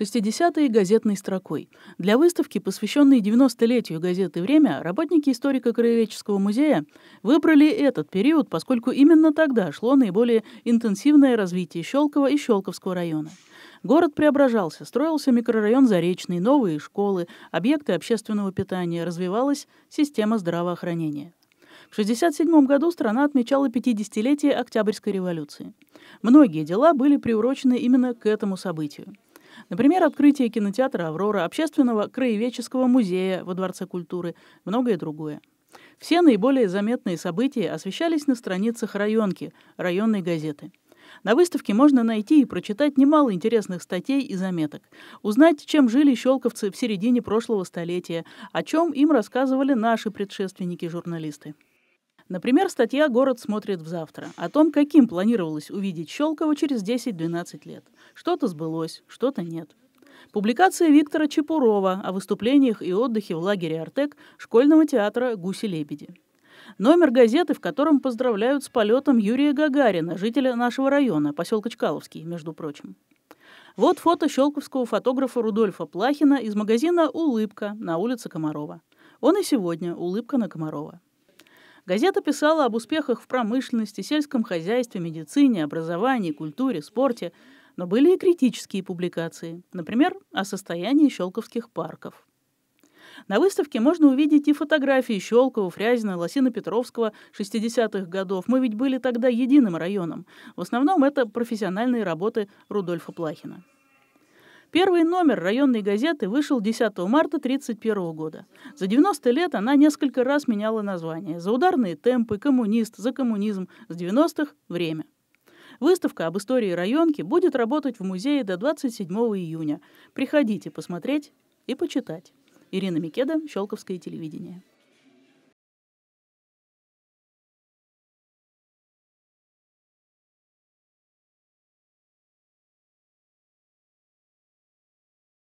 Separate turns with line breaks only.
60-е газетной строкой. Для выставки, посвященной 90-летию газеты «Время», работники историко-краеведческого музея выбрали этот период, поскольку именно тогда шло наиболее интенсивное развитие Щелкова и Щелковского района. Город преображался, строился микрорайон Заречный, новые школы, объекты общественного питания, развивалась система здравоохранения. В 1967 году страна отмечала 50-летие Октябрьской революции. Многие дела были приурочены именно к этому событию. Например, открытие кинотеатра «Аврора», общественного краеведческого музея во Дворце культуры, многое другое. Все наиболее заметные события освещались на страницах районки, районной газеты. На выставке можно найти и прочитать немало интересных статей и заметок, узнать, чем жили щелковцы в середине прошлого столетия, о чем им рассказывали наши предшественники-журналисты. Например, статья «Город смотрит в завтра» о том, каким планировалось увидеть Щелкова через 10-12 лет. Что-то сбылось, что-то нет. Публикация Виктора Чепурова о выступлениях и отдыхе в лагере «Артек» школьного театра «Гуси-лебеди». Номер газеты, в котором поздравляют с полетом Юрия Гагарина, жителя нашего района, поселка Чкаловский, между прочим. Вот фото щелковского фотографа Рудольфа Плахина из магазина «Улыбка» на улице Комарова. Он и сегодня «Улыбка на Комарова». Газета писала об успехах в промышленности, сельском хозяйстве, медицине, образовании, культуре, спорте, но были и критические публикации, например, о состоянии щелковских парков. На выставке можно увидеть и фотографии Щелкова, Фрязина, Лосино-Петровского 60-х годов. Мы ведь были тогда единым районом. В основном это профессиональные работы Рудольфа Плахина. Первый номер районной газеты вышел 10 марта 1931 года. За 90 лет она несколько раз меняла название. За ударные темпы, коммунист, за коммунизм. С 90-х – время. Выставка об истории районки будет работать в музее до 27 июня. Приходите посмотреть и почитать. Ирина Микеда, Щелковское телевидение.